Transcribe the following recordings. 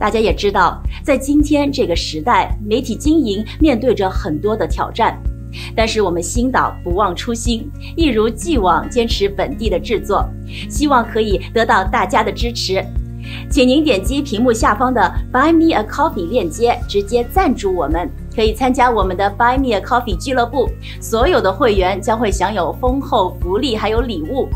大家也知道，在今天这个时代，媒体经营面对着很多的挑战。但是我们星岛不忘初心，一如既往坚持本地的制作，希望可以得到大家的支持。请您点击屏幕下方的 Buy Me a Coffee 链接，直接赞助我们，可以参加我们的 Buy Me a Coffee 俱乐部，所有的会员将会享有丰厚福利，还有礼物。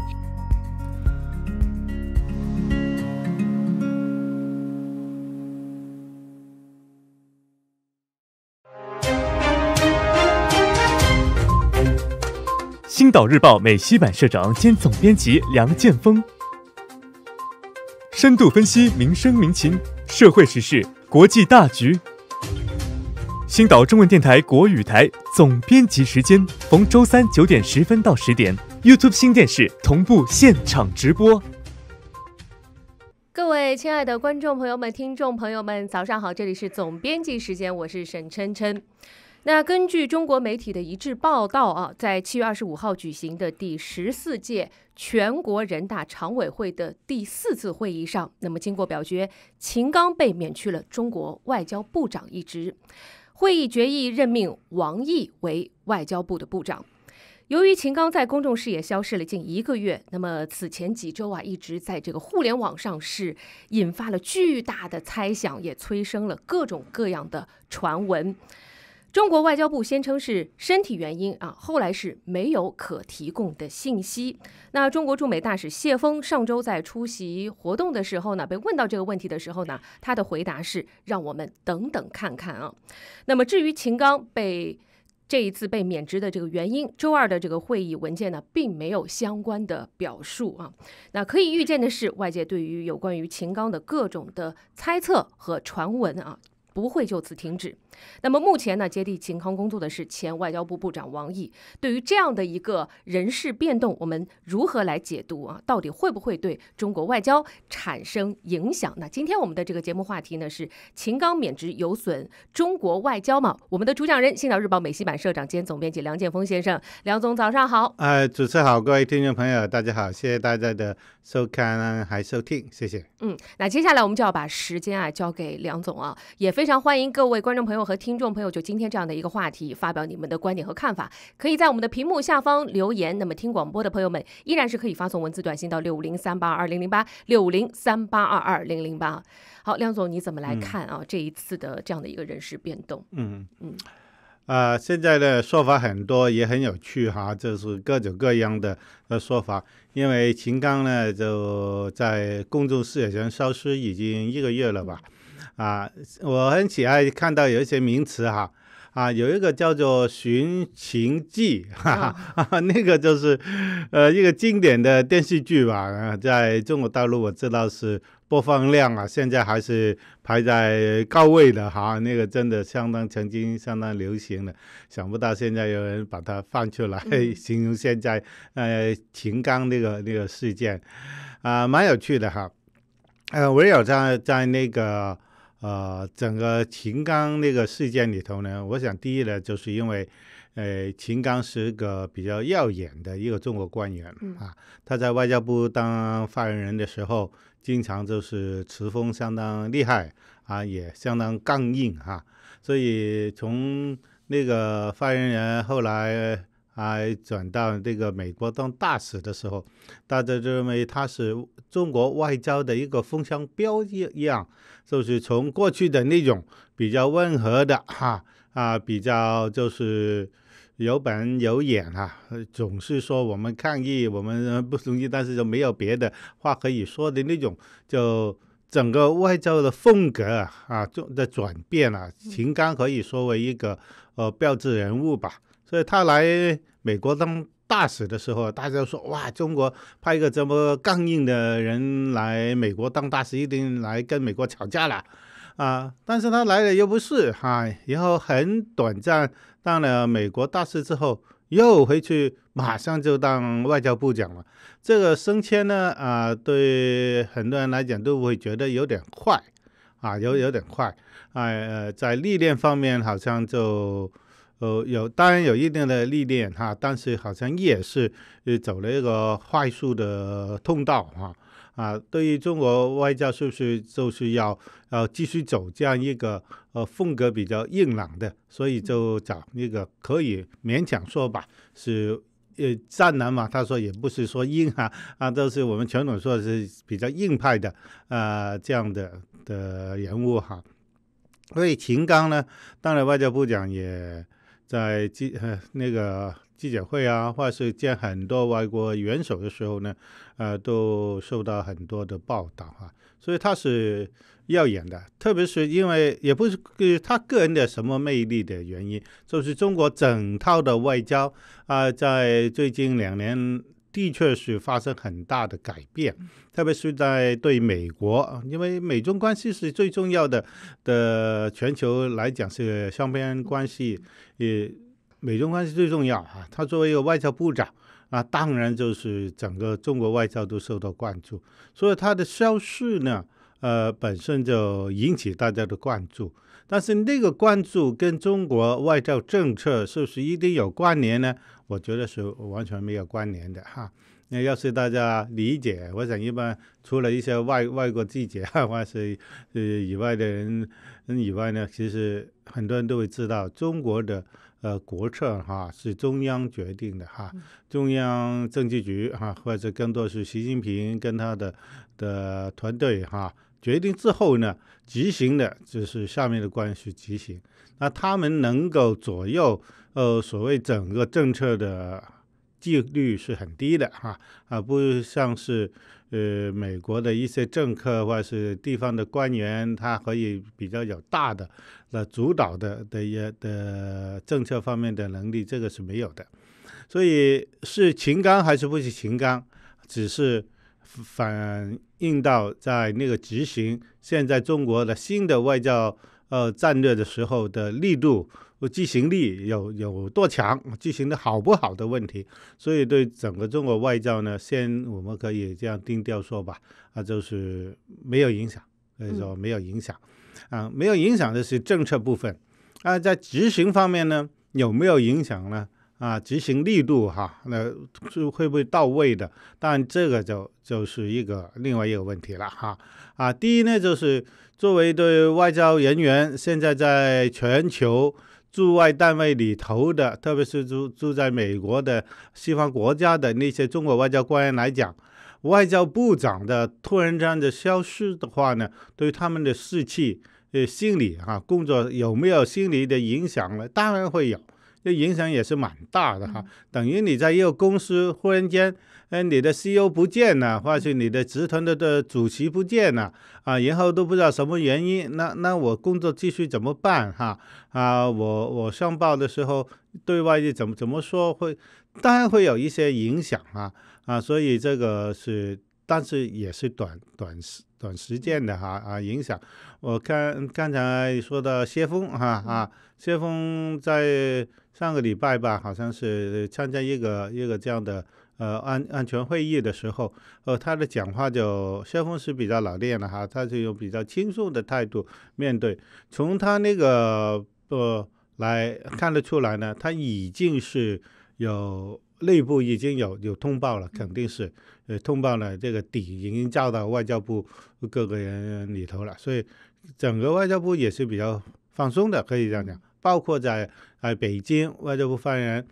岛日报美西版社长兼总编辑梁建峰，深度分析民生民情、社会时事、国际大局。星岛中文电台国语台总编辑时间，逢周三九点十分到十点。YouTube 新电视同步现场直播。各位亲爱的观众朋友们、听众朋友们，早上好，这里是总编辑时间，我是沈琛琛。那根据中国媒体的一致报道啊，在七月二十五号举行的第十四届全国人大常委会的第四次会议上，那么经过表决，秦刚被免去了中国外交部长一职，会议决议任命王毅为外交部的部长。由于秦刚在公众视野消失了近一个月，那么此前几周啊，一直在这个互联网上是引发了巨大的猜想，也催生了各种各样的传闻。中国外交部先称是身体原因啊，后来是没有可提供的信息。那中国驻美大使谢峰上周在出席活动的时候呢，被问到这个问题的时候呢，他的回答是让我们等等看看啊。那么至于秦刚被这一次被免职的这个原因，周二的这个会议文件呢，并没有相关的表述啊。那可以预见的是，外界对于有关于秦刚的各种的猜测和传闻啊，不会就此停止。那么目前呢，接替秦康工作的是前外交部部长王毅。对于这样的一个人事变动，我们如何来解读啊？到底会不会对中国外交产生影响？那今天我们的这个节目话题呢，是秦刚免职有损中国外交吗？我们的主讲人，《青岛日报》美西版社长兼总编辑梁建峰先生。梁总，早上好！哎，主持好，各位听众朋友，大家好，谢谢大家的收看啊，还收听，谢谢。嗯，那接下来我们就要把时间啊交给梁总啊，也非常欢迎各位观众朋友。和听众朋友就今天这样的一个话题发表你们的观点和看法，可以在我们的屏幕下方留言。那么听广播的朋友们依然是可以发送文字短信到六五零三八二二零零八六五零三八二二零零八。好，亮总你怎么来看啊？这一次的这样的一个人事变动？嗯嗯嗯。啊，现在的说法很多，也很有趣哈，就是各种各样的的说法。因为秦刚呢，就在公众视野上消失已经一个月了吧？啊，我很喜爱看到有一些名词哈，啊，有一个叫做《寻秦记》，哈哈，那个就是，呃，一个经典的电视剧吧。啊，在中国大陆我知道是播放量啊，现在还是排在高位的哈。那个真的相当曾经相当流行的，想不到现在有人把它放出来，形容现在呃秦刚那个那个事件，啊，蛮有趣的哈。呃，我也有在在那个。呃，整个秦刚那个事件里头呢，我想第一呢，就是因为，呃，秦刚是个比较耀眼的一个中国官员啊，他在外交部当发言人的时候，经常就是持锋相当厉害啊，也相当刚硬哈，所以从那个发言人后来还转到这个美国当大使的时候，大家就认为他是中国外交的一个风向标一样。就是从过去的那种比较温和的哈啊，比较就是有本有眼哈，总是说我们抗议，我们不同意，但是就没有别的话可以说的那种，就整个外交的风格啊，就的转变了。秦刚可以说为一个呃标志人物吧，所以他来美国当。大使的时候，大家说哇，中国派一个这么刚硬的人来美国当大使，一定来跟美国吵架了啊！但是他来了又不是哈，然后很短暂，当了美国大使之后又回去，马上就当外交部长了。这个升迁呢，啊，对很多人来讲都会觉得有点快啊，有有点快，哎呃，在历练方面好像就。有有，当然有一定的历练哈，但是好像也是呃走了一个快速的通道哈啊。对于中国外交，是不是就是要要继续走这样一个呃风格比较硬朗的？所以就找那个可以勉强说吧，是呃战狼嘛？他说也不是说硬啊，啊都是我们传统说是比较硬派的啊这样的的人物哈。所以秦刚呢，当然外交部讲也。在记呃那个记者会啊，或是见很多外国元首的时候呢，呃，都受到很多的报道啊，所以他是耀眼的，特别是因为也不是他个人的什么魅力的原因，就是中国整套的外交啊，在最近两年。的确是发生很大的改变，特别是在对美国，因为美中关系是最重要的的全球来讲是双边关系，也美中关系最重要啊。他作为一个外交部长啊，当然就是整个中国外交都受到关注，所以他的消息呢，呃，本身就引起大家的关注。但是那个关注跟中国外交政策是不是一定有关联呢？我觉得是完全没有关联的哈。那要是大家理解，我想一般除了一些外外国记者啊，或者是呃以外的人以外呢，其实很多人都会知道中国的呃国策哈是中央决定的哈，中央政治局哈，或者更多是习近平跟他的的团队哈决定之后呢，执行的就是下面的官去执行。那他们能够左右。呃，所谓整个政策的纪律是很低的哈，而不像是呃美国的一些政客或是地方的官员，他可以比较有大的那主导的的也的政策方面的能力，这个是没有的。所以是情刚还是不是情刚，只是反映到在那个执行现在中国的新的外交呃战略的时候的力度。执行力有有多强，执行的好不好的问题，所以对整个中国外交呢，先我们可以这样定调说吧，啊，就是没有影响，所以说没有影响，啊，没有影响的是政策部分，啊，在执行方面呢，有没有影响呢？啊，执行力度哈，那是会不会到位的？但这个就就是一个另外一个问题了哈，啊，第一呢，就是作为对外交人员，现在在全球。驻外单位里头的，特别是住住在美国的西方国家的那些中国外交官员来讲，外交部长的突然这样的消失的话呢，对他们的士气、呃心理啊工作有没有心理的影响呢？当然会有。这影响也是蛮大的哈，等于你在一个公司忽然间，哎，你的 C E O 不见了，或是你的集团的的主席不见了，啊，然后都不知道什么原因，那那我工作继续怎么办哈？啊，我我上报的时候对外界怎么怎么说会，当然会有一些影响啊啊，所以这个是。但是也是短短时短时间的哈啊影响。我刚刚才说到谢锋哈啊，谢锋在上个礼拜吧，好像是参加一个一个这样的呃安安全会议的时候，呃，他的讲话就谢锋是比较老练了哈，他是用比较轻松的态度面对。从他那个呃来看得出来呢，他已经是有。内部已经有有通报了，肯定是，呃，通报了这个底已经交到外交部各个人里头了，所以整个外交部也是比较放松的，可以这样讲。包括在呃北京外交部发言人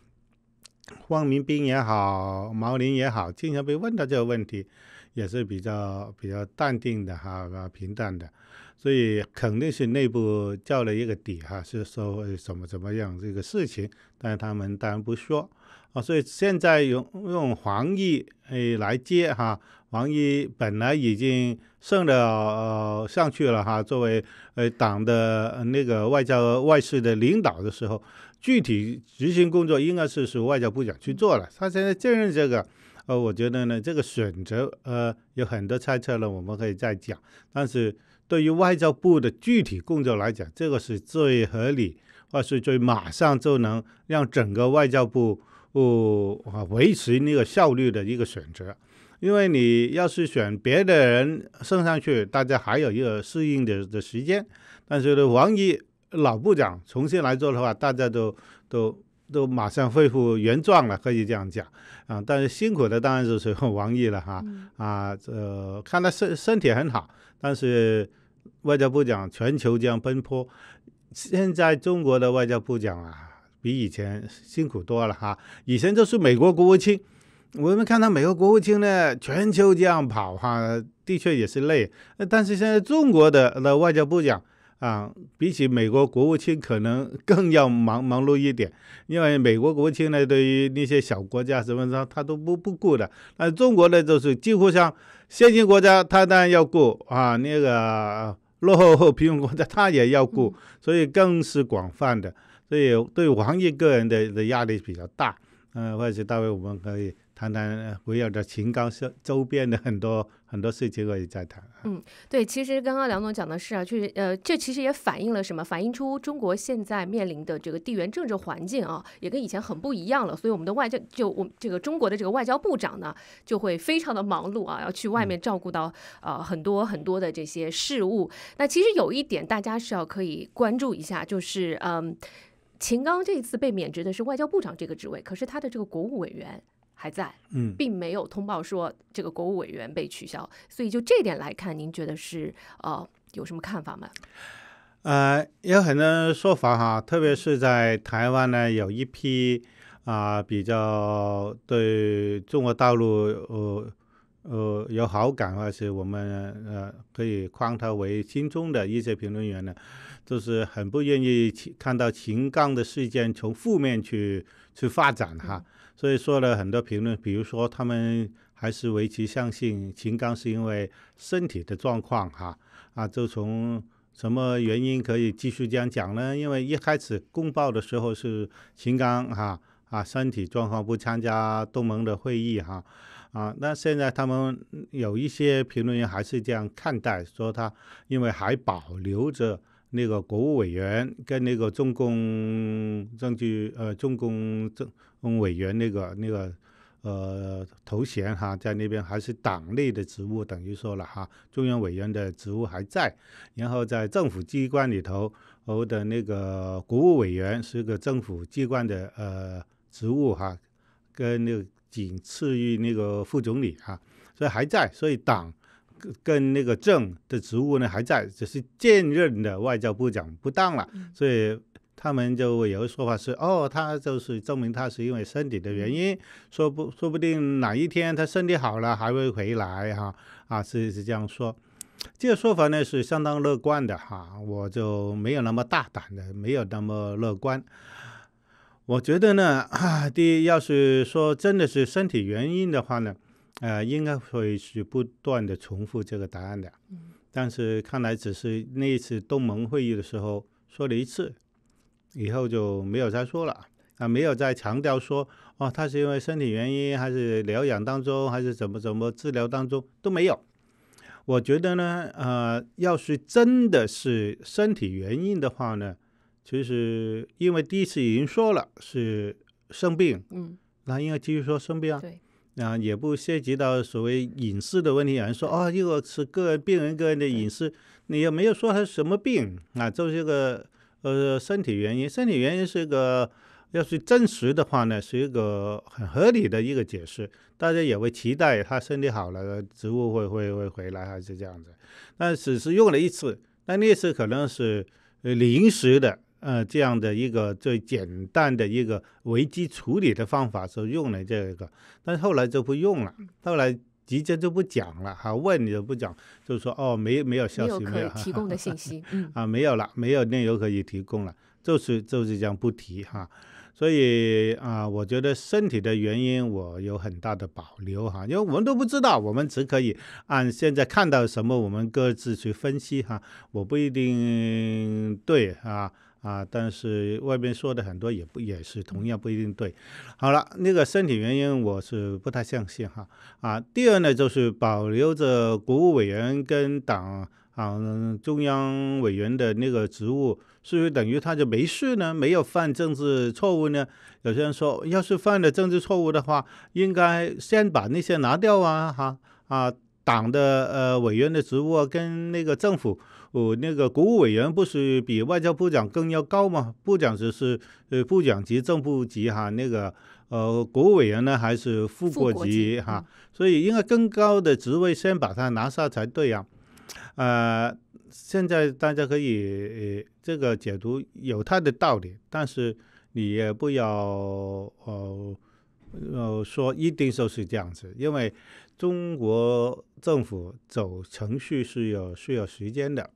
汪明斌也好，毛宁也好，经常被问到这个问题，也是比较比较淡定的哈，比较平淡的。所以肯定是内部叫了一个底哈，是说什么怎么样这个事情，但是他们当然不说。啊，所以现在用用黄毅诶来接哈，黄毅本来已经升了呃上去了哈，作为呃党的那个外交外事的领导的时候，具体执行工作应该是是外交部长去做了，他现在兼任这个，呃，我觉得呢这个选择呃有很多猜测了，我们可以再讲，但是对于外交部的具体工作来讲，这个是最合理，或是最马上就能让整个外交部。不啊，维持那个效率的一个选择，因为你要是选别的人升上去，大家还有一个适应的的时间。但是呢，王毅老部长重新来做的话，大家都都都马上恢复原状了，可以这样讲啊。但是辛苦的当然是随后王毅了哈啊，这看他身身体很好，但是外交部长全球这样奔波，现在中国的外交部长啊。比以前辛苦多了哈，以前就是美国国务卿，我们看到美国国务卿呢全球这样跑哈，的确也是累。但是现在中国的那外交部讲啊，比起美国国务卿可能更要忙忙碌一点，因为美国国务卿呢对于那些小国家什么上他都不不顾的，那中国呢就是几乎像先进国家他当然要顾啊，那个落后贫穷国家他也要顾，所以更是广泛的。对，对王毅个人的的压力比较大，嗯，或者大卫，我们可以谈谈围绕着秦刚是周边的很多很多事情可以再谈。嗯，对，其实刚刚梁总讲的是啊，确实，呃，这其实也反映了什么？反映出中国现在面临的这个地缘政治环境啊，也跟以前很不一样了。所以我们的外交，就我这个中国的这个外交部长呢，就会非常的忙碌啊，要去外面照顾到啊很多很多的这些事务。那其实有一点大家是要可以关注一下，就是嗯。秦刚这一次被免职的是外交部长这个职位，可是他的这个国务委员还在，嗯，并没有通报说这个国务委员被取消。所以就这点来看，您觉得是呃有什么看法吗？呃，有很多说法哈，特别是在台湾呢，有一批啊比较对中国大陆呃呃有好感，或者是我们呃可以框他为心中的一些评论员呢。就是很不愿意去看到秦刚的事件从负面去去发展哈，所以说了很多评论，比如说他们还是维持相信秦刚是因为身体的状况哈，啊，就从什么原因可以继续这样讲呢？因为一开始公报的时候是秦刚哈啊身体状况不参加东盟的会议哈，啊，那现在他们有一些评论员还是这样看待，说他因为还保留着。那个国务委员跟那个中共政据呃中共政委员那个那个呃头衔哈，在那边还是党内的职务，等于说了哈，中央委员的职务还在。然后在政府机关里头，我的那个国务委员是个政府机关的呃职务哈，跟那个仅次于那个副总理哈，所以还在，所以党。跟那个正的职务呢还在，只是兼任的外交部长不当了，所以他们就有个说法是，哦，他就是证明他是因为身体的原因，说不，说不定哪一天他身体好了还会回来哈，啊，是是这样说，这个说法呢是相当乐观的哈，我就没有那么大胆的，没有那么乐观，我觉得呢，第一要是说真的是身体原因的话呢。呃，应该会是不断的重复这个答案的，但是看来只是那一次东盟会议的时候说了一次，以后就没有再说了，啊，没有再强调说，哦，他是因为身体原因，还是疗养当中，还是怎么怎么治疗当中都没有。我觉得呢，呃，要是真的是身体原因的话呢，其实因为第一次已经说了是生病，嗯，那应该继续说生病啊。啊，也不涉及到所谓隐私的问题。有人说，啊、哦，又是个人病人个人的隐私，你也没有说他什么病啊，就是个呃身体原因。身体原因是一个，要是真实的话呢，是一个很合理的一个解释。大家也会期待他身体好了，植物会会会回来还是这样子。但只是用了一次，那那次可能是临时的。呃，这样的一个最简单的一个危机处理的方法是用了这个，但后来就不用了，后来直接就不讲了，还问你都不讲，就说哦，没没有消息没有可提供的信息，嗯啊，没有了，没有内容可以提供了，就是就是这样不提哈，所以啊，我觉得身体的原因我有很大的保留哈，因为我们都不知道，我们只可以按现在看到什么，我们各自去分析哈，我不一定对啊。啊，但是外面说的很多也不也是同样不一定对。好了，那个身体原因我是不太相信哈。啊，第二呢，就是保留着国务委员跟党啊中央委员的那个职务，是不是等于他就没事呢？没有犯政治错误呢？有些人说，要是犯了政治错误的话，应该先把那些拿掉啊！哈啊，党的呃委员的职务跟那个政府。我那个国务委员不是比外交部长更要高吗？部长只是呃部长级正部级哈，那个呃国务委员呢还是副国级哈，所以应该更高的职位先把它拿下才对啊。呃，现在大家可以这个解读有它的道理，但是你也不要哦哦说一定说是这样子，因为中国政府走程序是有需要时间的。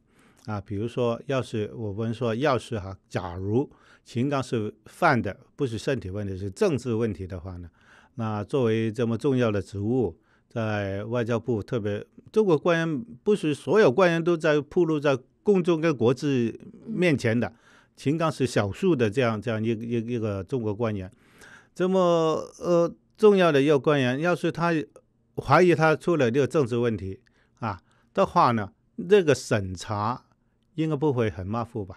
啊，比如说，要是我们说，要是哈，假如秦刚是犯的不是身体问题，是政治问题的话呢？那作为这么重要的职务，在外交部特别中国官员，不是所有官员都在暴露在公众跟国际面前的，秦刚是少数的这样这样一一个中国官员，这么呃重要的一个官员，要是他怀疑他出了这个政治问题啊的话呢，这个审查。应该不会很马虎吧？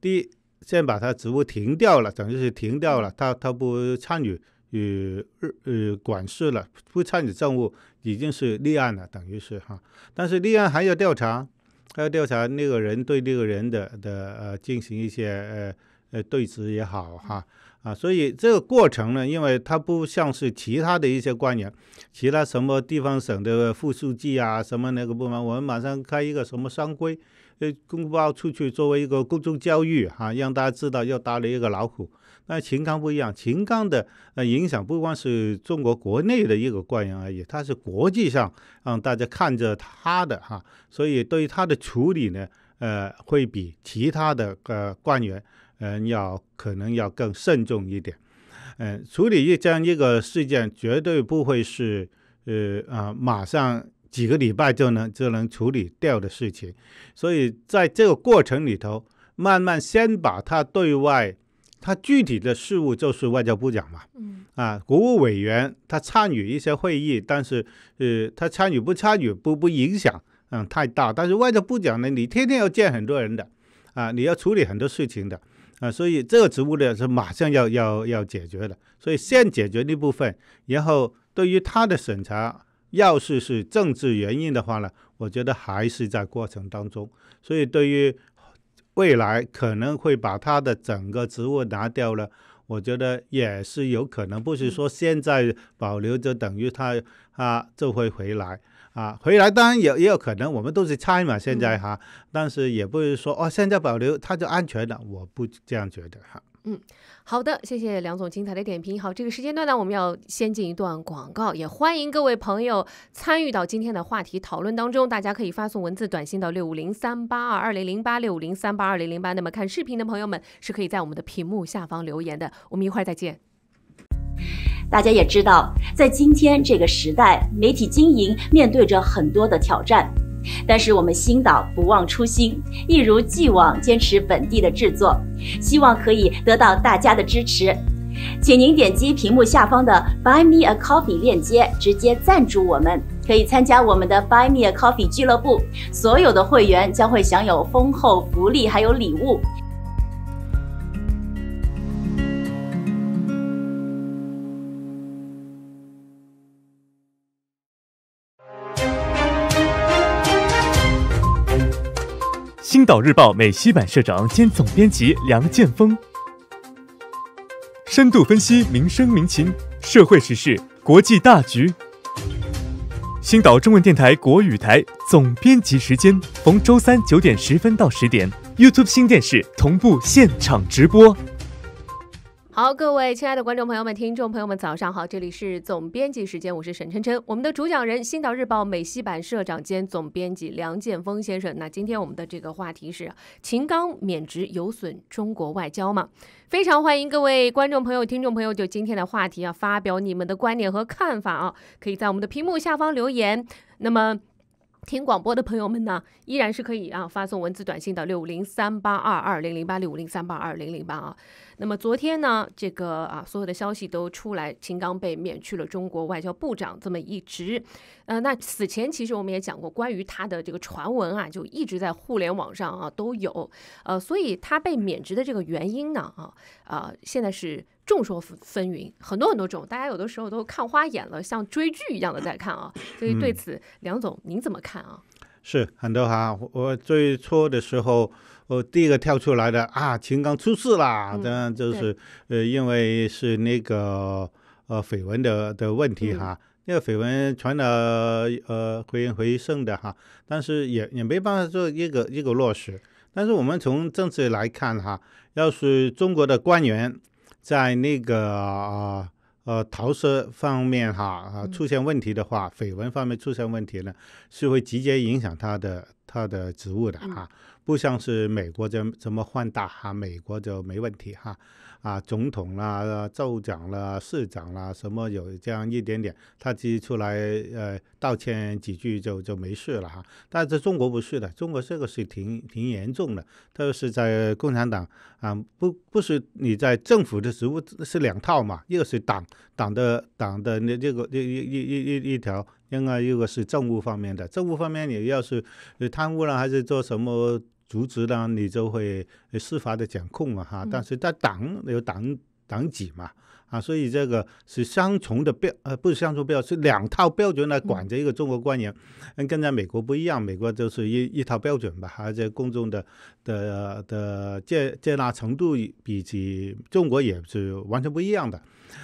第一，先把他职务停掉了，等于是停掉了，他他不参与与呃呃管事了，不参与政务，已经是立案了，等于是哈。但是立案还要调查，还要调查那个人对那个人的的呃进行一些呃呃对质也好哈啊，所以这个过程呢，因为他不像是其他的一些官员，其他什么地方省的副书记啊什么那个部门，我们马上开一个什么商规。呃，公布出去作为一个公众教育，哈，让大家知道又打了一个老虎。那秦刚不一样，秦刚的呃影响不光是中国国内的一个官员而已，他是国际上让大家看着他的哈，所以对他的处理呢，呃，会比其他的呃官员，嗯，要可能要更慎重一点。嗯，处理一这样一个事件，绝对不会是呃啊马上。几个礼拜就能就能处理掉的事情，所以在这个过程里头，慢慢先把他对外他具体的事务就是外交部长嘛，嗯啊，国务委员他参与一些会议，但是呃他参与不参与不不影响嗯太大，但是外交部长呢，你天天要见很多人的，啊你要处理很多事情的啊，所以这个职务呢是马上要要要解决的，所以先解决那部分，然后对于他的审查。要是是政治原因的话呢，我觉得还是在过程当中，所以对于未来可能会把他的整个职务拿掉了，我觉得也是有可能，不是说现在保留就等于他啊就会回来啊，回来当然也也有可能，我们都是猜嘛，现在哈，但是也不是说哦现在保留他就安全了，我不这样觉得哈。嗯，好的，谢谢梁总精彩的点评。好，这个时间段呢，我们要先进一段广告，也欢迎各位朋友参与到今天的话题讨论当中。大家可以发送文字短信到六五零三八二二零零八六五零三八二零零八。那么看视频的朋友们是可以在我们的屏幕下方留言的。我们一会儿再见。大家也知道，在今天这个时代，媒体经营面对着很多的挑战。但是我们新岛不忘初心，一如既往坚持本地的制作，希望可以得到大家的支持。请您点击屏幕下方的 Buy Me a Coffee 链接，直接赞助我们，可以参加我们的 Buy Me a Coffee 俱乐部，所有的会员将会享有丰厚福利，还有礼物。岛日报美西版社长兼总编辑梁剑峰，深度分析民生民情、社会时事、国际大局。星岛中文电台国语台总编辑时间逢周三九点十分到十点，YouTube 新电视同步现场直播。好，各位亲爱的观众朋友们、听众朋友们，早上好！这里是总编辑时间，我是沈琛琛。我们的主讲人，新岛日报美西版社长兼总编辑梁建峰先生。那今天我们的这个话题是：秦刚免职有损中国外交吗？非常欢迎各位观众朋友、听众朋友就今天的话题啊发表你们的观点和看法啊，可以在我们的屏幕下方留言。那么。听广播的朋友们呢，依然是可以啊发送文字短信到六五零三八二二零零八六五零三八二零零八啊。那么昨天呢，这个啊所有的消息都出来，秦刚被免去了中国外交部长这么一职。呃，那此前其实我们也讲过关于他的这个传闻啊，就一直在互联网上啊都有。呃，所以他被免职的这个原因呢啊啊，现在是。众说纷纭，很多很多种，大家有的时候都看花眼了，像追剧一样的在看啊。所以对此，梁总您怎么看啊？是很多哈，我最初的时候，我第一个跳出来的啊，秦刚出事啦，这样就是呃，因为是那个呃绯闻的的问题哈。那个绯闻传的呃回回声的哈，但是也也没办法做一个一个落实。但是我们从政治来看哈，要是中国的官员。在那个啊呃桃色方面哈啊出现问题的话，绯闻方面出现问题呢，是会直接影响他的他的职务的哈，不像是美国这这么换大哈，美国就没问题哈。啊，总统啦、州长啦、市长啦，什么有这样一点点，他实出来呃道歉几句就就没事了哈。但是中国不是的，中国这个是挺挺严重的，特别是在共产党啊，不不是你在政府的职务是两套嘛，一个是党党的党的那这个一一一一一条，另外一个是政务方面的，政务方面你要是贪污了还是做什么？组织呢，你就会司法的掌控嘛，哈，但是他党有党党纪嘛，啊，所以这个是双重的标，呃，不是双重标准，是两套标准来管着一个中国官员，跟在美国不一样，美国就是一一套标准吧，而且公众的的的接接纳程度比起中国也是完全不一样的，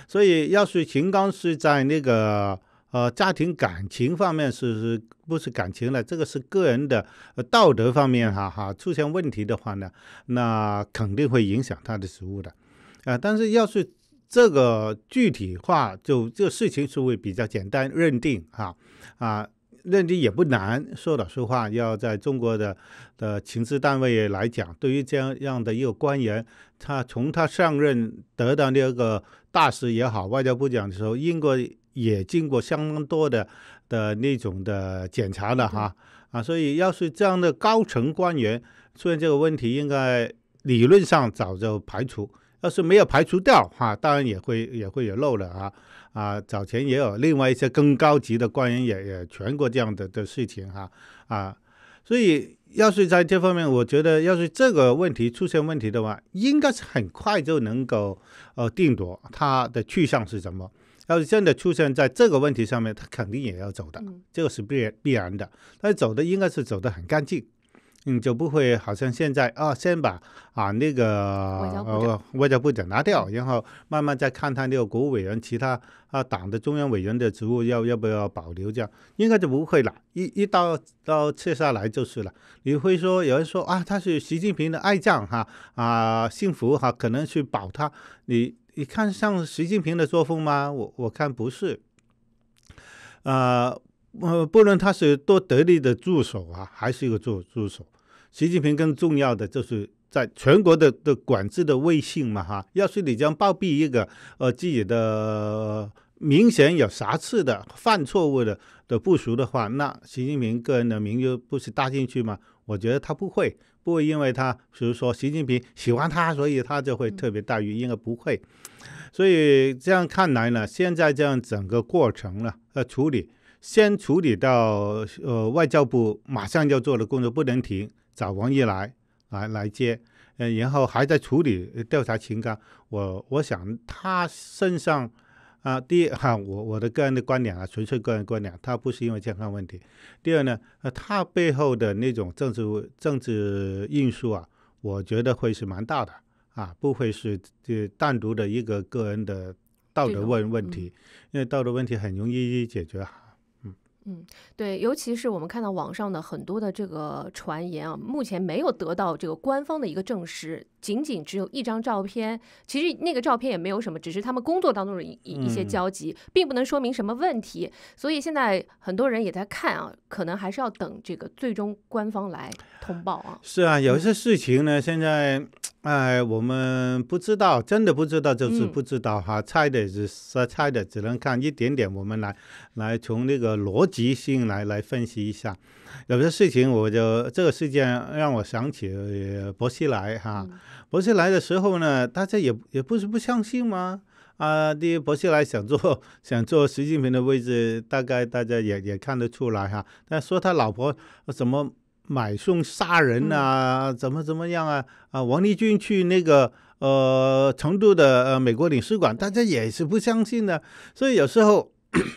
所以要是秦刚是在那个。呃，家庭感情方面是是不是感情了？这个是个人的道德方面，哈哈，出现问题的话呢，那肯定会影响他的食物的。啊，但是要是这个具体化，就这事情是会比较简单认定哈啊，认定也不难。说老实话，要在中国的的情资单位来讲，对于这样样的一个官员，他从他上任得到那个大使也好，外交部讲的时候，英国。也经过相当多的的那种的检查了哈啊，所以要是这样的高层官员出现这个问题，应该理论上早就排除。要是没有排除掉哈，当然也会也会有漏了啊啊，早前也有另外一些更高级的官员也也全国这样的的事情哈啊，所以要是在这方面，我觉得要是这个问题出现问题的话，应该是很快就能够呃定夺他的去向是什么。要是真的出现在这个问题上面，他肯定也要走的，这个是必必然的。他走的应该是走的很干净，嗯，就不会好像现在啊，先把啊那个呃外交部长拿掉，然后慢慢再看他那个国务委员、其他啊党的中央委员的职务要要不要保留这样应该就不会了。一一刀刀切下来就是了。你会说有人说啊，他是习近平的爱将哈啊，幸福哈，可能去保他你。你看像习近平的作风吗？我我看不是。呃，呃，不论他是多得力的助手啊，还是一个助助手，习近平更重要的就是在全国的的管制的威信嘛，哈。要是你这样暴毙一个呃自己的明显有瑕疵的、犯错误的的部署的话，那习近平个人的名誉不是搭进去吗？我觉得他不会。不会因为他，比如说习近平喜欢他，所以他就会特别待遇，应该不会。所以这样看来呢，现在这样整个过程呢，呃，处理先处理到呃外交部，马上要做的工作不能停，找王毅来来来接，嗯，然后还在处理调查情况。我我想他身上。啊，第一啊，我我的个人的观点啊，纯粹个人观点，他不是因为健康问题。第二呢，呃，他背后的那种政治政治因素啊，我觉得会是蛮大的啊，不会是这单独的一个个人的道德问问题，因为道德问题很容易解决啊。嗯，对，尤其是我们看到网上的很多的这个传言啊，目前没有得到这个官方的一个证实，仅仅只有一张照片。其实那个照片也没有什么，只是他们工作当中的一一些交集，并不能说明什么问题。所以现在很多人也在看啊，可能还是要等这个最终官方来通报啊。是啊，有些事情呢，现在。哎，我们不知道，真的不知道，就是不知道哈。猜的只是猜的，只能看一点点。我们来，来从那个逻辑性来来分析一下。有些事情，我就这个事件让我想起薄熙来哈。薄熙来的时候呢，大家也也不是不相信吗？啊，第一，薄熙来想做想做习近平的位置，大概大家也也看得出来哈。但说他老婆怎么？买凶杀人啊，怎么怎么样啊？啊，王立军去那个呃成都的呃美国领事馆，大家也是不相信的。所以有时候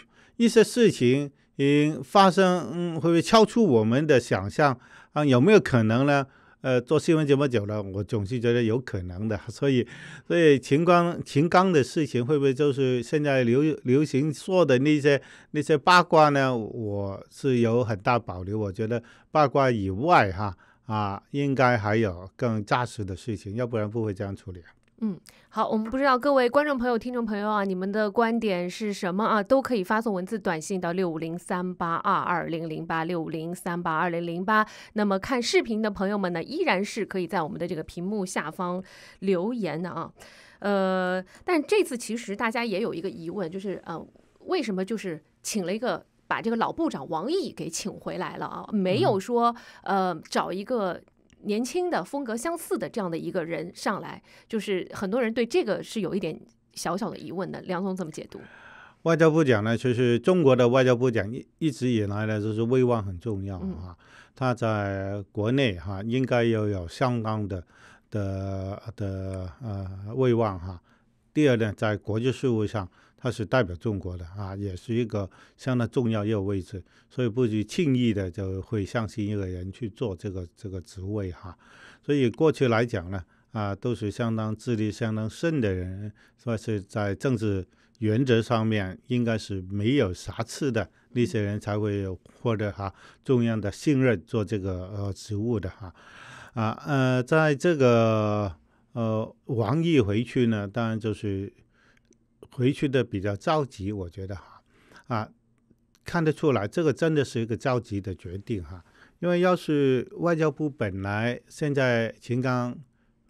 一些事情，嗯，发生嗯，会超出我们的想象啊，有没有可能呢？呃，做新闻节目久了，我总是觉得有可能的，所以，所以秦刚秦刚的事情会不会就是现在流流行说的那些那些八卦呢？我是有很大保留，我觉得八卦以外哈啊，应该还有更扎实的事情，要不然不会这样处理啊。嗯，好，我们不知道各位观众朋友、听众朋友啊，你们的观点是什么啊？都可以发送文字短信到六五零三八二二零零八六五零三八二零零八。那么看视频的朋友们呢，依然是可以在我们的这个屏幕下方留言的啊。呃，但这次其实大家也有一个疑问，就是呃，为什么就是请了一个把这个老部长王毅给请回来了啊？没有说呃找一个。年轻的风格相似的这样的一个人上来，就是很多人对这个是有一点小小的疑问的。梁总怎么解读？外交部讲呢，就是中国的外交部讲，一一直以来呢，就是威望很重要啊。他在国内哈，应该要有相当的的的呃威望哈。第二呢，在国际事务上。它是代表中国的啊，也是一个相当重要一个位置，所以不许轻易的就会相信一个人去做这个这个职位哈。所以过去来讲呢，啊，都是相当资历相当深的人，说是在政治原则上面应该是没有瑕疵的那些人才会有获得哈中央的信任做这个呃职务的哈。啊呃，在这个呃王毅回去呢，当然就是。回去的比较着急，我觉得哈，啊，看得出来，这个真的是一个着急的决定哈。因为要是外交部本来现在秦刚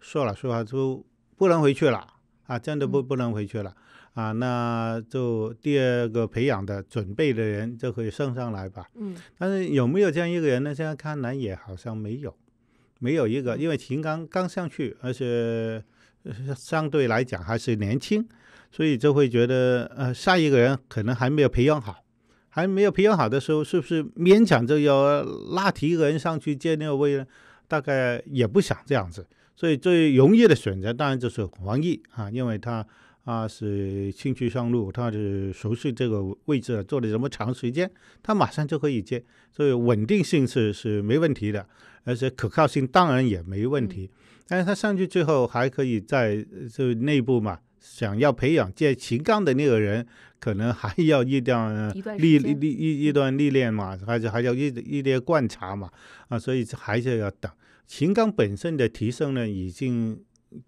说了，说话就不能回去了啊，真的不不能回去了啊，那就第二个培养的准备的人就可以升上来吧。嗯。但是有没有这样一个人呢？现在看来也好像没有，没有一个，因为秦刚刚上去，而且。相对来讲还是年轻，所以就会觉得，呃，下一个人可能还没有培养好，还没有培养好的时候，是不是勉强就要拉提一个人上去接那个位呢？大概也不想这样子，所以最容易的选择当然就是王毅啊，因为他。他是兴趣上路，他是熟悉这个位置，做了这么长时间，他马上就可以接，所以稳定性是是没问题的，而且可靠性当然也没问题。但是他上去之后还可以在这内部嘛，想要培养接秦刚的那个人，可能还要一 段历历历一一段历练嘛，还是还要一一点观察嘛，啊，所以还是要等秦刚本身的提升呢，已经。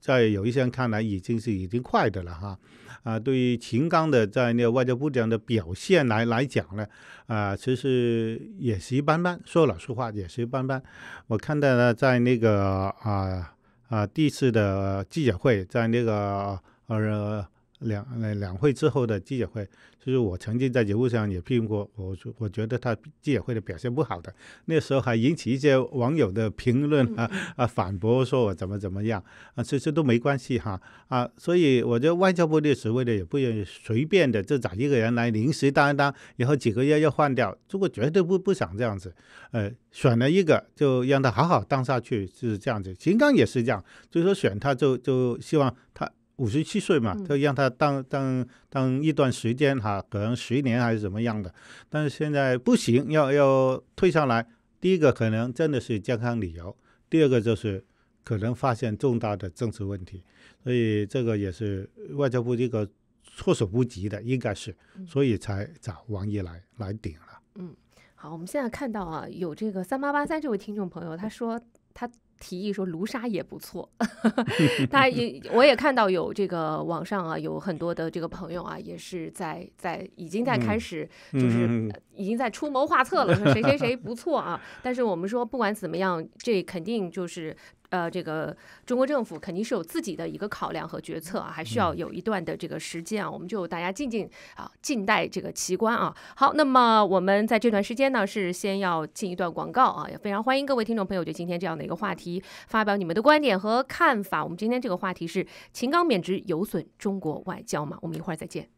在有一些人看来已经是已经快的了哈，啊，对于秦刚的在那个外交部长的表现来来讲呢，啊，其实也是一般般，说老实话也是一般般。我看到呢，在那个啊啊，第一次的记者会在那个呃。两两会之后的记者会，就是我曾经在节目上也批评过，我说我觉得他记者会的表现不好的，那时候还引起一些网友的评论啊啊反驳说我怎么怎么样啊，其实都没关系哈啊，所以我觉得外交部的职位呢也不愿意随便的就找一个人来临时当一当，然后几个月又换掉，中国绝对不不想这样子，呃，选了一个就让他好好当下去，就是这样子。秦刚也是这样，所以说选他就就希望他。五十七岁嘛，就让他当当当一段时间哈，可能十年还是怎么样的，但是现在不行，要要退下来。第一个可能真的是健康理由，第二个就是可能发现重大的政治问题，所以这个也是外交部这个措手不及的，应该是，所以才找王毅来来顶了。嗯，好，我们现在看到啊，有这个三八八三这位听众朋友，他说他。提议说卢沙也不错，他也我也看到有这个网上啊有很多的这个朋友啊也是在在已经在开始就是已经在出谋划策了，说谁谁谁不错啊。但是我们说不管怎么样，这肯定就是。呃，这个中国政府肯定是有自己的一个考量和决策啊，还需要有一段的这个时间啊，我们就大家静静啊，静待这个奇观啊。好，那么我们在这段时间呢，是先要进一段广告啊，也非常欢迎各位听众朋友就今天这样的一个话题发表你们的观点和看法。我们今天这个话题是秦刚免职有损中国外交吗？我们一会儿再见。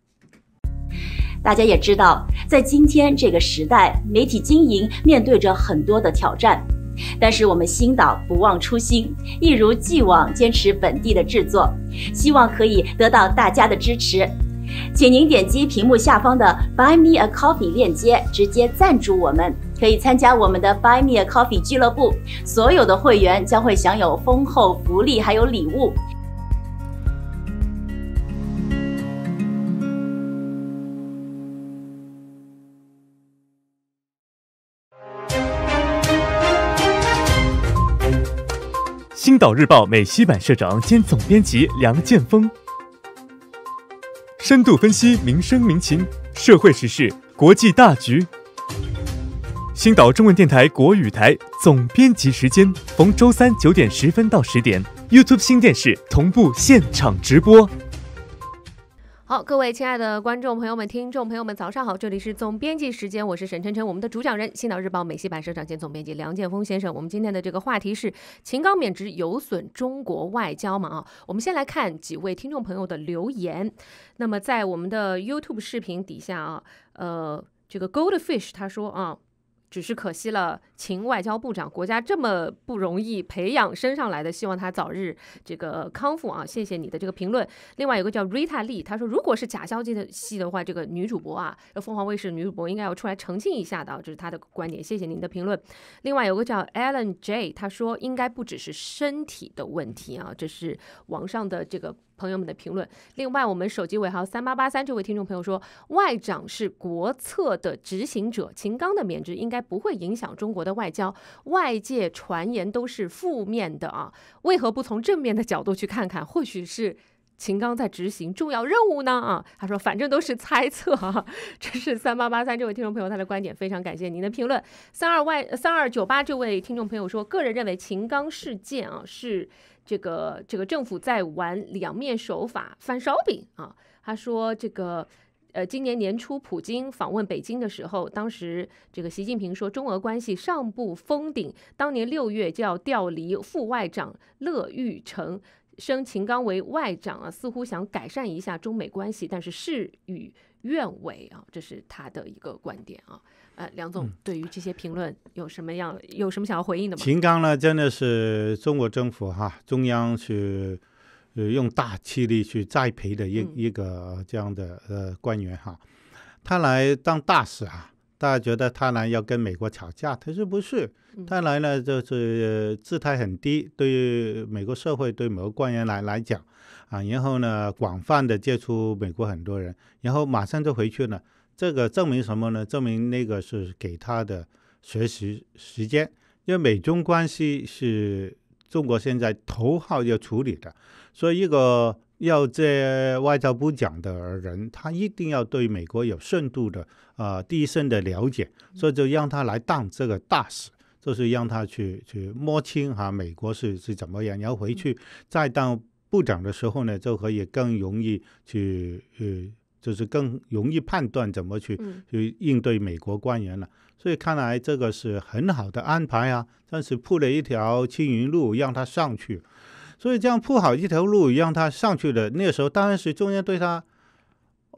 大家也知道，在今天这个时代，媒体经营面对着很多的挑战。但是我们新岛不忘初心，一如既往坚持本地的制作，希望可以得到大家的支持。请您点击屏幕下方的 Buy Me a Coffee 链接，直接赞助我们，可以参加我们的 Buy Me a Coffee 俱乐部，所有的会员将会享有丰厚福利，还有礼物。岛日报美西版社长兼总编辑梁剑峰，深度分析民生民情、社会时事、国际大局。星岛中文电台国语台总编辑时间逢周三九点十分到十点，YouTube 新电视同步现场直播。好，各位亲爱的观众朋友们、听众朋友们，早上好！这里是总编辑时间，我是沈晨晨，我们的主讲人，青岛日报美西版社长兼总编辑梁剑峰先生。我们今天的这个话题是：秦刚免职有损中国外交吗？啊，我们先来看几位听众朋友的留言。那么，在我们的 YouTube 视频底下啊，呃，这个 Goldfish 他说啊。只是可惜了，秦外交部长，国家这么不容易培养升上来的，希望他早日这个康复啊！谢谢你的这个评论。另外有个叫 Rita 他说如果是假消息的戏的话，这个女主播啊，凤凰卫视女主播应该要出来澄清一下的，这是他的观点。谢谢您的评论。另外有个叫 Alan J，他说应该不只是身体的问题啊，这是网上的这个。朋友们的评论。另外，我们手机尾号三八八三这位听众朋友说：“外长是国策的执行者，秦刚的免职应该不会影响中国的外交。外界传言都是负面的啊，为何不从正面的角度去看看？或许是。”秦刚在执行重要任务呢啊，他说反正都是猜测啊。这是三八八三这位听众朋友他的观点，非常感谢您的评论。三二外三二九八这位听众朋友说，个人认为秦刚事件啊是这个这个政府在玩两面手法翻烧饼啊。他说这个呃今年年初普京访问北京的时候，当时这个习近平说中俄关系尚不封顶，当年六月就要调离副外长乐玉成。升秦刚为外长啊，似乎想改善一下中美关系，但是事与愿违啊，这是他的一个观点啊。呃，梁总对于这些评论有什么样、有什么想要回应的吗？秦刚呢，真的是中国政府哈，中央去用大气力去栽培的一一个这样的呃官员哈，他来当大使啊。大家觉得他来要跟美国吵架，他说不是，他来呢就是姿态很低，对于美国社会、对美国官员来来讲，啊，然后呢广泛的接触美国很多人，然后马上就回去了。这个证明什么呢？证明那个是给他的学习时间，因为美中关系是中国现在头号要处理的，所以一个。要这外交部讲的人，他一定要对美国有深度的啊、第一手的了解，所以就让他来当这个大使，就是让他去去摸清哈美国是是怎么样，然后回去再当部长的时候呢，就可以更容易去呃，就是更容易判断怎么去去应对美国官员了。所以看来这个是很好的安排啊，算是铺了一条青云路让他上去。所以这样铺好一条路，让他上去的。那个时候，当然是中央对他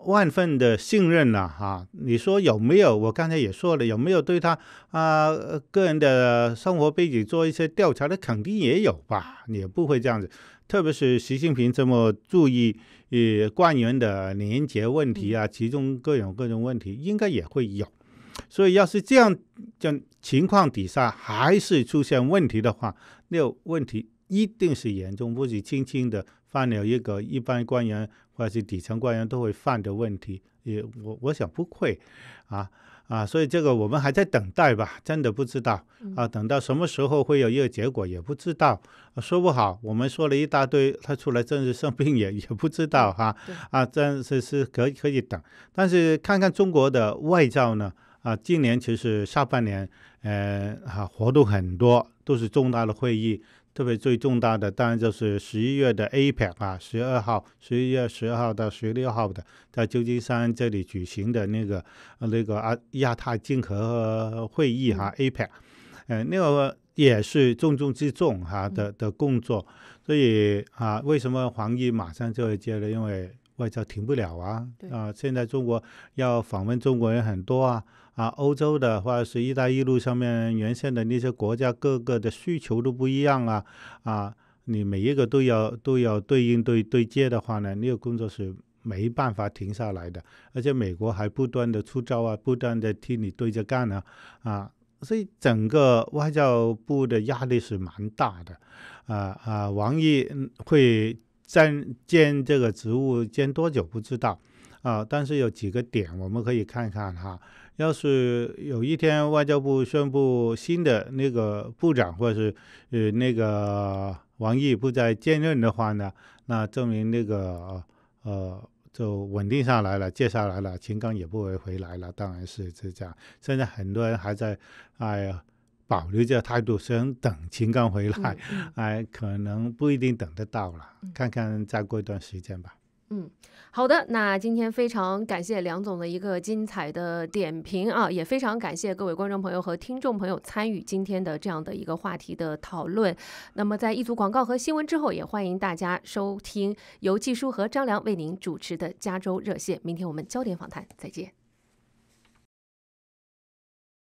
万分的信任了，哈。你说有没有？我刚才也说了，有没有对他啊个人的生活背景做一些调查？的？肯定也有吧，也不会这样子。特别是习近平这么注意，呃，官员的廉洁问题啊，其中各种各种问题，应该也会有。所以，要是这样样情况底下还是出现问题的话，那问题。一定是严重，不是轻轻的犯了一个一般官员或是底层官员都会犯的问题。也我我想不会，啊啊，所以这个我们还在等待吧，真的不知道啊，等到什么时候会有一个结果也不知道，说不好。我们说了一大堆，他出来真是生病也也不知道哈，啊，真是是可以可以等。但是看看中国的外交呢，啊，今年其实下半年，呃，哈，活动很多，都是重大的会议。特别最重大的当然就是十一月的 APEC 啊，十二号、十一月十二号到十六号的，在旧金山这里举行的那个那个啊亚太经合会议哈 APEC，呃那个也是重中之重哈的的工作，所以啊为什么防疫马上就要接了？因为外交停不了啊，啊现在中国要访问中国人很多啊。啊，欧洲的话是意大利路上面沿线的那些国家，各个的需求都不一样啊啊！你每一个都要都要对应对对接的话呢，你个工作是没办法停下来的。而且美国还不断的出招啊，不断的替你对着干呢啊！所以整个外交部的压力是蛮大的啊啊！王毅会占兼这个职务兼多久不知道啊，但是有几个点我们可以看看哈。要是有一天外交部宣布新的那个部长，或者是呃那个王毅不再兼任的话呢，那证明那个呃就稳定下来了，接下来了，秦刚也不会回来了，当然是这样。现在很多人还在哎呀，保留这态度，想等秦刚回来，哎，可能不一定等得到了，看看再过一段时间吧。嗯，好的。那今天非常感谢梁总的一个精彩的点评啊，也非常感谢各位观众朋友和听众朋友参与今天的这样的一个话题的讨论。那么，在一组广告和新闻之后，也欢迎大家收听由季叔和张良为您主持的《加州热线》。明天我们焦点访谈再见。